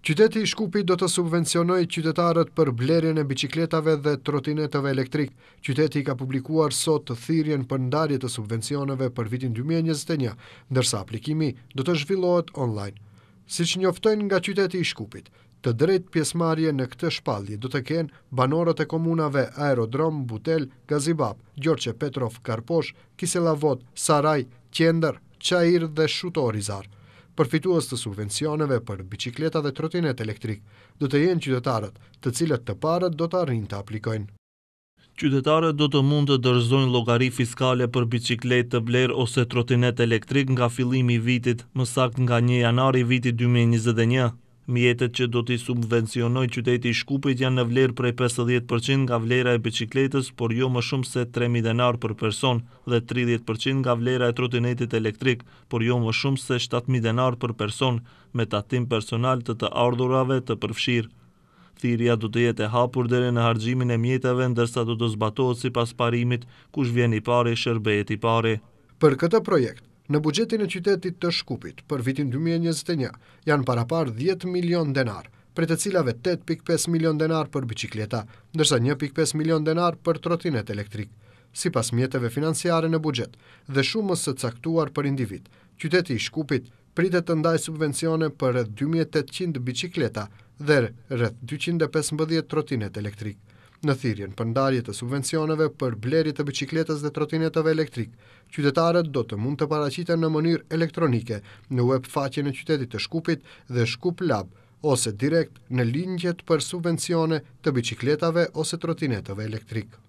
Qyteti i Shkupit do të subvencionojë qytetarët për blerjen e biçikletave dhe trotinetave elektrike. Qyteti ka publikuar sot thirrjen për ndarje të subvencioneve për vitin 2021, ndërsa aplikimi do të zhvillohet online. Siç njoftojnë nga Qyteti i Shkupit, të drejtë pjesëmarrje në këtë shpallje do të kenë banorët e komunave Aerodrom Butel, Gazibab, Gjorqe, Petrov, Karposh, Vot, Saraj, Qendër, Çajir dhe Shutorizar përfitues të subvencioneve për bicikleta dhe trotinet elektrik, do të jenë qytetarët, të cilët të parët do të arrin të aplikojnë. Qytetarët do të mund të dërzojnë logari fiskale për biciklet të bler ose trotinet elektrik nga filimi vitit, mësakt nga një janari vitit 2021. Mjetet që do t'i subvencionoj qyteti i shkupit janë në vlerë prej 50% nga vlera e bicikletës, por jo më shumë se 3.000 denar për person dhe 30% nga vlera e trotinetit elektrik, por jo më shumë se 7.000 denar për person me tatim personal të të ardhurave të përfshirë. Thirja do të jetë e hapur dhere në hargjimin e mjetëve ndërsa do të zbatohet si pas parimit kush vjen i pare, shërbejt i pare. Për këtë projekt, Në bugjetin e qytetit të shkupit për vitin 2021 janë parapar 10 milion denar, për të cilave 8.5 milion denar për bicikleta, ndërsa 1.5 milion denar për trotinet elektrik. Si pas mjetëve financiare në bugjet dhe shumës së caktuar për individ, qyteti i shkupit pritet të ndaj subvencione për rrët 2800 bicikleta dhe rrët 215 trotinet elektrik. Në thirjen për ndarje të subvencioneve për blerit të bicikletës dhe trotineteve elektrik, qytetarët do të mund të paracita në mënyr elektronike në web faqen e qytetit të Shkupit dhe Shkup Lab ose direkt në lingjet për subvencione të bicikletave ose trotineteve elektrik.